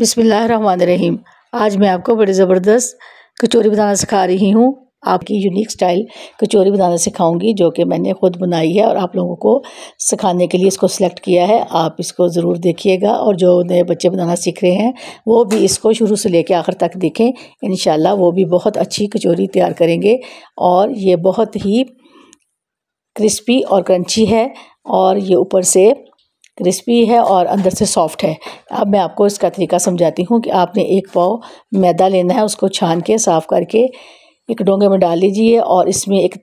बिसमीम आज मैं आपको बड़ी ज़बरदस्त कचौरी बनाना सिखा रही हूँ आपकी यूनिक स्टाइल कचौरी बनाना सिखाऊंगी जो कि मैंने खुद बनाई है और आप लोगों को सिखाने के लिए इसको सिलेक्ट किया है आप इसको ज़रूर देखिएगा और जो नए बच्चे बनाना सीख रहे हैं वो भी इसको शुरू से लेकर आखिर तक देखें इन वो भी बहुत अच्छी कचौरी तैयार करेंगे और ये बहुत ही क्रिस्पी और क्रंची है और ये ऊपर से क्रिस्पी है और अंदर से सॉफ्ट है अब मैं आपको इसका तरीका समझाती हूँ कि आपने एक पाव मैदा लेना है उसको छान के साफ़ करके एक डोंगे में डाल लीजिए और इसमें एक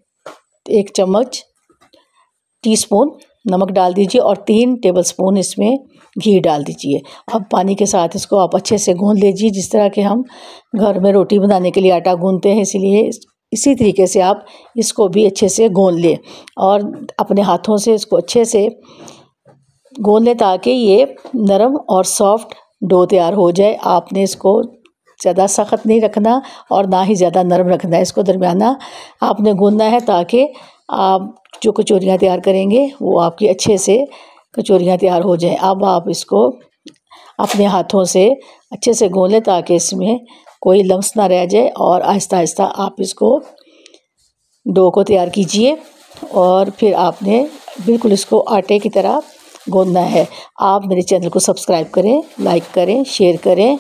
एक चम्मच टीस्पून नमक डाल दीजिए और तीन टेबलस्पून इसमें घी डाल दीजिए अब पानी के साथ इसको आप अच्छे से गूंद लीजिए जिस तरह के हम घर में रोटी बनाने के लिए आटा गूंदते हैं इसीलिए इसी तरीके से आप इसको भी अच्छे से गूंद लें और अपने हाथों से इसको अच्छे से गोंद लें ताकि ये नरम और सॉफ्ट डो तैयार हो जाए आपने इसको ज़्यादा सख्त नहीं रखना और ना ही ज़्यादा नरम रखना है इसको दरमियाना आपने गूंदना है ताकि आप जो कचोरियाँ तैयार करेंगे वो आपकी अच्छे से कचौरियाँ तैयार हो जाएं अब आप इसको अपने हाथों से अच्छे से गूँ लें ताकि इसमें कोई लम्स ना रह जाए और आहिस्ता आहिस्ता आप इसको डो को तैयार कीजिए और फिर आपने बिल्कुल इसको आटे की तरह गोदना है आप मेरे चैनल को सब्सक्राइब करें लाइक करें शेयर करें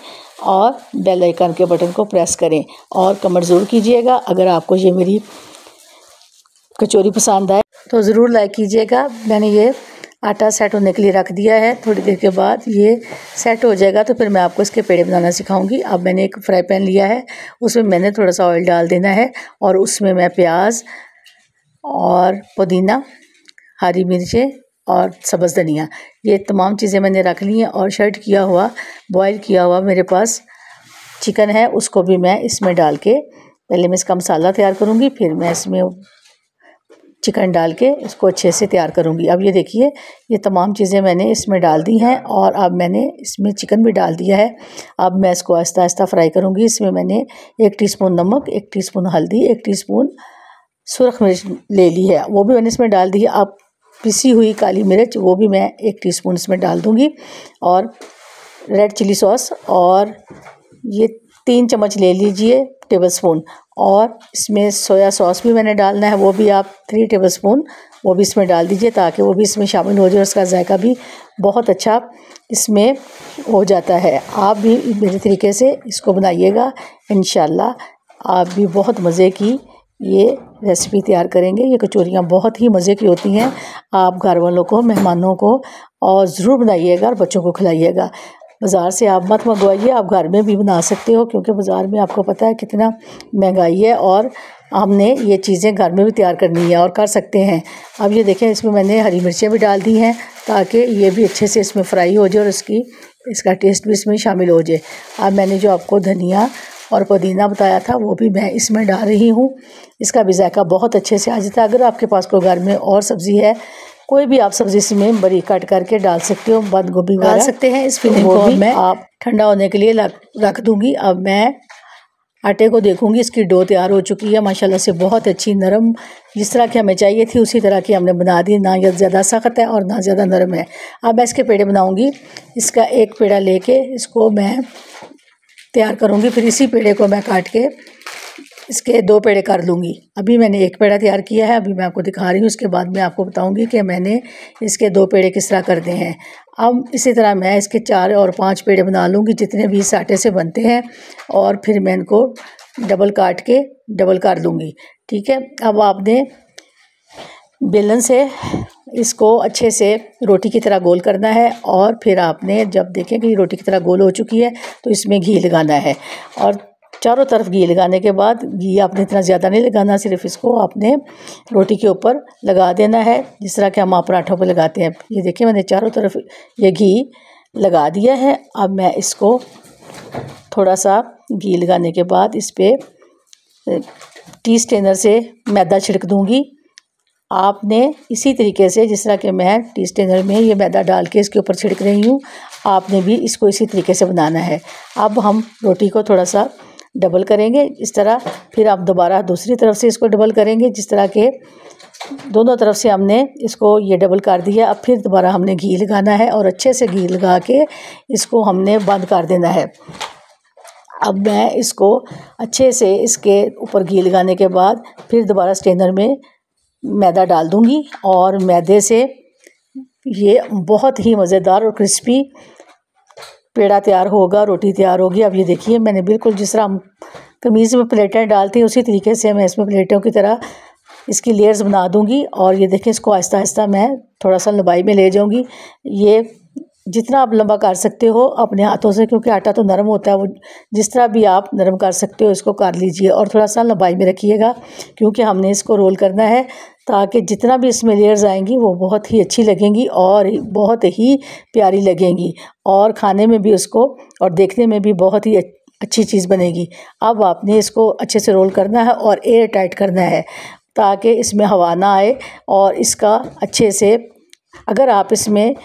और बेल आइकन के बटन को प्रेस करें और कमेंट ज़रूर कीजिएगा अगर आपको ये मेरी कचौरी पसंद आए तो ज़रूर लाइक कीजिएगा मैंने ये आटा सेट होने के लिए रख दिया है थोड़ी देर के बाद ये सेट हो जाएगा तो फिर मैं आपको इसके पेड़े बनाना सिखाऊंगी अब मैंने एक फ्राई पैन लिया है उसमें मैंने थोड़ा सा ऑयल डाल देना है और उसमें मैं प्याज और पुदीना हरी मिर्चें और सब्ज़ धनिया ये तमाम चीज़ें मैंने रख ली हैं और शर्ट किया हुआ बॉयल किया हुआ मेरे पास चिकन है उसको भी मैं इसमें डाल के पहले मैं इसका मसाला तैयार करूँगी फिर मैं इसमें चिकन डाल के इसको अच्छे से तैयार करूँगी अब ये देखिए ये तमाम चीज़ें मैंने इसमें डाल दी हैं और अब मैंने इसमें चिकन भी डाल दिया है अब मैं इसको आहिस्ता आहिस्ता फ्राई करूँगी इसमें मैंने एक टीस्पून नमक एक टीस्पून हल्दी एक टीस्पून सुरख मिर्च ले ली है वो भी मैंने इसमें डाल दी है अब पिसी हुई काली मिर्च वो भी मैं एक टीस्पून इसमें डाल दूँगी और रेड चिली सॉस और ये तीन चम्मच ले लीजिए टेबल स्पून और इसमें सोया सॉस भी मैंने डालना है वो भी आप थ्री टेबल स्पून वो भी इसमें डाल दीजिए ताकि वो भी इसमें शामिल हो जाए उसका जायका भी बहुत अच्छा इसमें हो जाता है आप भी मेरे तरीके से इसको बनाइएगा इन आप भी बहुत मज़े की ये रेसिपी तैयार करेंगे ये कचौरियाँ बहुत ही मज़े की होती हैं आप घर वालों को मेहमानों को और ज़रूर बनाइएगा और बच्चों को खिलाइएगा बाज़ार से आप मत मंगवाइए आप घर में भी बना सकते हो क्योंकि बाज़ार में आपको पता है कितना महंगाई है और हमने ये चीज़ें घर में भी तैयार करनी है और कर सकते हैं अब ये देखें इसमें मैंने हरी मिर्चें भी डाल दी हैं ताकि ये भी अच्छे से इसमें फ्राई हो जाए और इसकी इसका टेस्ट भी इसमें शामिल हो जाए अब मैंने जो आपको धनिया और पुदीना बताया था वो भी मैं इसमें डाल रही हूँ इसका भी जायका बहुत अच्छे से आ जाता है अगर आपके पास कोई घर में और सब्ज़ी है कोई भी आप सब्जी इसमें बरी कट करके डाल सकते हो बंद गोभी डाल सकते हैं इस फिलिंग को मैं आप ठंडा होने के लिए रख दूँगी अब मैं आटे को देखूंगी इसकी डो तैयार हो चुकी है माशाल्लाह से बहुत अच्छी नरम जिस तरह की हमें चाहिए थी उसी तरह की हमने बना दी ना यह ज़्यादा सख्त है और ना ज़्यादा नरम है अब मैं इसके पेड़े बनाऊंगी इसका एक पेड़ा लेके इसको मैं तैयार करूँगी फिर इसी पेड़े को मैं काट के इसके दो पेड़े कर लूँगी अभी मैंने एक पेड़ा तैयार किया है अभी मैं आपको दिखा रही हूँ उसके बाद मैं आपको बताऊँगी कि मैंने इसके दो पेड़े किस तरह कर करते हैं अब इसी तरह मैं इसके चार और पांच पेड़े बना लूँगी जितने भी साटे से बनते हैं और फिर मैं इनको डबल काट के डबल कर लूँगी ठीक है अब आपने बेलन से इसको अच्छे से रोटी की तरह गोल करना है और फिर आपने जब देखें कि रोटी की तरह गोल हो चुकी है तो इसमें घी लगाना है और चारों तरफ घी लगाने के बाद घी आपने इतना ज़्यादा नहीं लगाना सिर्फ इसको आपने रोटी के ऊपर लगा देना है जिस तरह के हम पराठों पर लगाते हैं ये देखिए मैंने चारों तरफ ये घी लगा दिया है अब मैं इसको थोड़ा सा घी लगाने के बाद इस पर टी स्टेनर से मैदा छिड़क दूँगी आपने इसी तरीके से जिस तरह के मैं टी स्टेनर में ये मैदा डाल के इसके ऊपर छिड़क रही हूँ आपने भी इसको इसी तरीके से बनाना है अब हम रोटी को थोड़ा सा डबल करेंगे इस तरह फिर आप दोबारा दूसरी तरफ से इसको डबल करेंगे जिस तरह के दोनों तरफ से हमने इसको ये डबल कर दिया अब फिर दोबारा हमने घी लगाना है और अच्छे से घी लगा के इसको हमने बंद कर देना है अब मैं इसको अच्छे से इसके ऊपर घी लगाने के बाद फिर दोबारा स्टेनर में मैदा डाल दूँगी और मैदे से ये बहुत ही मज़ेदार और क्रिस्पी पेड़ा तैयार होगा रोटी तैयार होगी अब ये देखिए मैंने बिल्कुल जिस तरह हम कमीज़ में प्लेटें डालती हैं उसी तरीके से मैं इसमें प्लेटों की तरह इसकी लेयर्स बना दूंगी और ये देखें इसको आहिस्ता आहिस्ता मैं थोड़ा सा लंबाई में ले जाऊंगी ये जितना आप लंबा कर सकते हो अपने हाथों से क्योंकि आटा तो नरम होता है वो जिस तरह भी आप नरम कर सकते हो इसको काट लीजिए और थोड़ा सा लंबाई में रखिएगा क्योंकि हमने इसको रोल करना है ताकि जितना भी इसमें लेयर्स आएंगी वो बहुत ही अच्छी लगेंगी और बहुत ही प्यारी लगेंगी और खाने में भी उसको और देखने में भी बहुत ही अच्छी चीज़ बनेगी अब आपने इसको अच्छे से रोल करना है और एयर टाइट करना है ताकि इसमें हवा ना आए और इसका अच्छे से अगर आप इसमें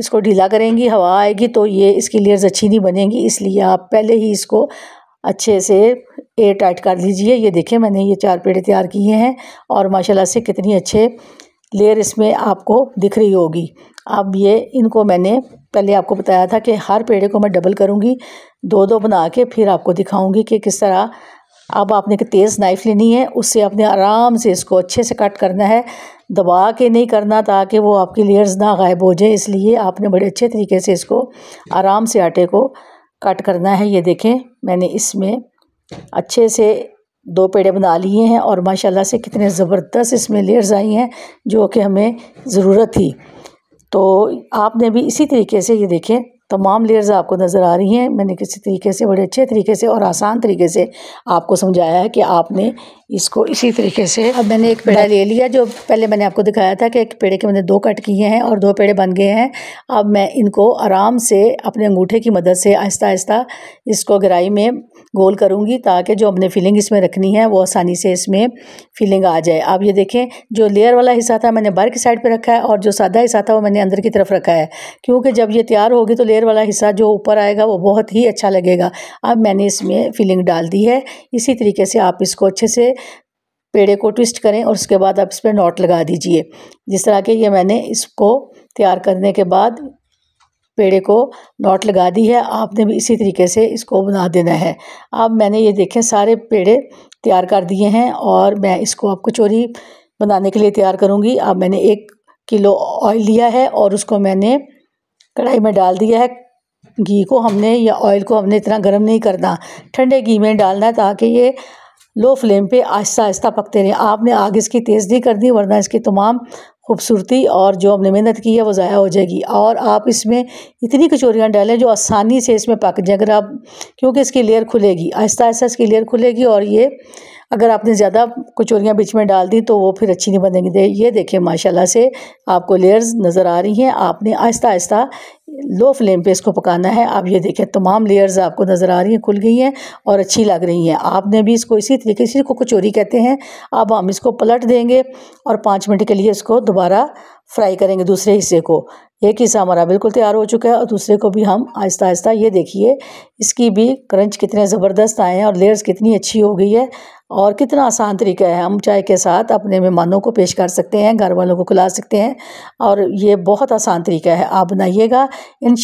इसको ढीला करेंगी हवा आएगी तो ये इसकी लेयर्स अच्छी नहीं बनेंगी इसलिए आप पहले ही इसको अच्छे से एयर टाइट कर लीजिए ये देखिए मैंने ये चार पेड़े तैयार किए हैं और माशाल्लाह से कितनी अच्छे लेयर इसमें आपको दिख रही होगी अब ये इनको मैंने पहले आपको बताया था कि हर पेड़े को मैं डबल करूँगी दो दो बना के फिर आपको दिखाऊँगी कि किस तरह अब आपने एक तेज़ नाइफ़ लेनी है उससे आपने आराम से इसको अच्छे से कट करना है दबा के नहीं करना ताकि वो आपकी लेयर्स ना गायब हो जाए इसलिए आपने बड़े अच्छे तरीके से इसको आराम से आटे को कट करना है ये देखें मैंने इसमें अच्छे से दो पेड़े बना लिए हैं और माशाल्लाह से कितने ज़बरदस्त इसमें लेयर्स आई हैं जो कि हमें ज़रूरत थी तो आपने भी इसी तरीके से ये देखें तमाम लेयर्स आपको नज़र आ रही हैं मैंने किसी तरीके से बड़े अच्छे तरीके से और आसान तरीके से आपको समझाया है कि आपने इसको इसी तरीके से अब मैंने एक पेड़ा ले लिया जो पहले मैंने आपको दिखाया था कि एक पेड़े के मैंने दो कट किए हैं और दो पेड़े बन गए हैं अब मैं इनको आराम से अपने अंगूठे की मदद से आहिस्ता आहिस्ता इसको गहराई में गोल करूँगी ताकि जो हमने फिलिंग इसमें रखनी है वो आसानी से इसमें फिलिंग आ जाए आप ये देखें जो लेयर वाला हिस्सा था मैंने बाहर की साइड पर रखा है और जो सादा हिस्सा था वो मैंने अंदर की तरफ रखा है क्योंकि जब ये तैयार होगी तो लेयर वाला हिस्सा जो ऊपर आएगा वो बहुत ही अच्छा लगेगा अब मैंने इसमें फिलिंग डाल दी है इसी तरीके से आप इसको अच्छे से पेड़े को ट्विस्ट करें और उसके बाद आप इस पर नॉट लगा दीजिए जिस तरह के ये मैंने इसको तैयार करने के बाद पेड़े को नॉट लगा दी है आपने भी इसी तरीके से इसको बना देना है अब मैंने ये देखें सारे पेड़े तैयार कर दिए हैं और मैं इसको अब कचोरी बनाने के लिए तैयार करूँगी अब मैंने एक किलो ऑयल लिया है और उसको मैंने कढ़ाई में डाल दिया है घी को हमने या ऑयल को हमने इतना गर्म नहीं करना ठंडे घी में डालना है ताकि ये लो फ्लेम पे आहिस्ता आहिस्ता पकते रहें आपने आग इसकी तेज़ नहीं कर दी वरना इसकी तमाम खूबसूरती और जो हमने मेहनत की है वो ज़ाया हो जाएगी और आप इसमें इतनी कचोरियाँ डालें जो आसानी से इसमें पक जाए अगर आप क्योंकि इसकी लेयर खुलेगी आहिस्ता आहिस्ता इसकी लेयर खुलेगी और ये अगर आपने ज़्यादा कचोरियाँ बीच में डाल दी तो वो फिर अच्छी नहीं बनेंगी दे ये देखिए माशाल्लाह से आपको लेयर्स नज़र आ रही हैं आपने आहिस्ता आहिस्ता लो फ्लेम पे इसको पकाना है आप ये देखें तमाम लेयर्स आपको नज़र आ रही हैं खुल गई हैं और अच्छी लग रही हैं आपने भी इसको इसी तरीके से को कचोरी कहते हैं अब हम इसको पलट देंगे और पाँच मिनट के लिए इसको दोबारा फ्राई करेंगे दूसरे हिस्से को एक हिस्सा हमारा बिल्कुल तैयार हो चुका है और दूसरे को भी हम आहिस्ता आहिस्ता ये देखिए इसकी भी क्रंच कितने ज़बरदस्त आए हैं और लेयर्स कितनी अच्छी हो गई है और कितना आसान तरीका है हम चाय के साथ अपने मेहमानों को पेश कर सकते हैं घर वालों को खिला सकते हैं और ये बहुत आसान तरीका है आप बनाइएगा इन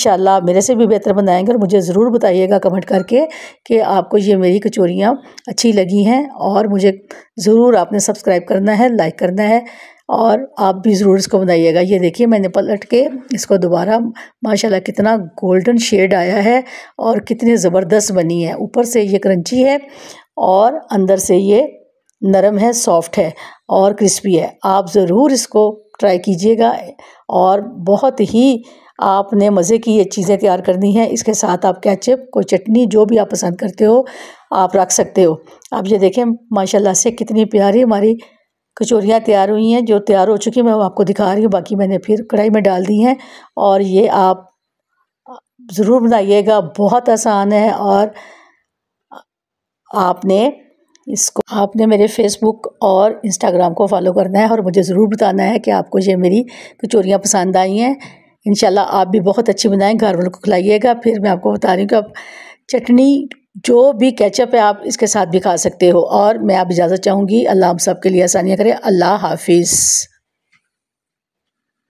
मेरे से भी बेहतर बनाएंगे और मुझे ज़रूर बताइएगा कमेंट करके कि आपको ये मेरी कचोरियाँ अच्छी लगी हैं और मुझे ज़रूर आपने सब्सक्राइब करना है लाइक करना है और आप भी ज़रूर इसको बनाइएगा ये देखिए मैंने पलट के इसको दोबारा माशाल्लाह कितना गोल्डन शेड आया है और कितने ज़बरदस्त बनी है ऊपर से ये क्रंची है और अंदर से ये नरम है सॉफ्ट है और क्रिस्पी है आप ज़रूर इसको ट्राई कीजिएगा और बहुत ही आपने मज़े की ये चीज़ें तैयार करनी है इसके साथ आप कैचअप कोई चटनी जो भी आप पसंद करते हो आप रख सकते हो आप ये देखें माशाल्लाह से कितनी प्यारी हमारी कचोरियाँ तैयार हुई हैं जो तैयार हो चुकी हैं मैं आपको दिखा रही हूँ बाकी मैंने फिर कढ़ाई में डाल दी हैं और ये आप ज़रूर बनाइएगा बहुत आसान है और आपने इसको आपने मेरे फेसबुक और इंस्टाग्राम को फॉलो करना है और मुझे ज़रूर बताना है कि आपको ये मेरी कचोरियाँ पसंद आई हैं इन आप भी बहुत अच्छी बनाएं घर वालों को खिलाइएगा फिर मैं आपको बता रही हूँ कि आप चटनी जो भी कैचअप है आप इसके साथ भी खा सकते हो और मैं आप इजाज़त चाहूँगी अल्लाह हम सब के लिए आसानियाँ करें अल्लाह हाफिज़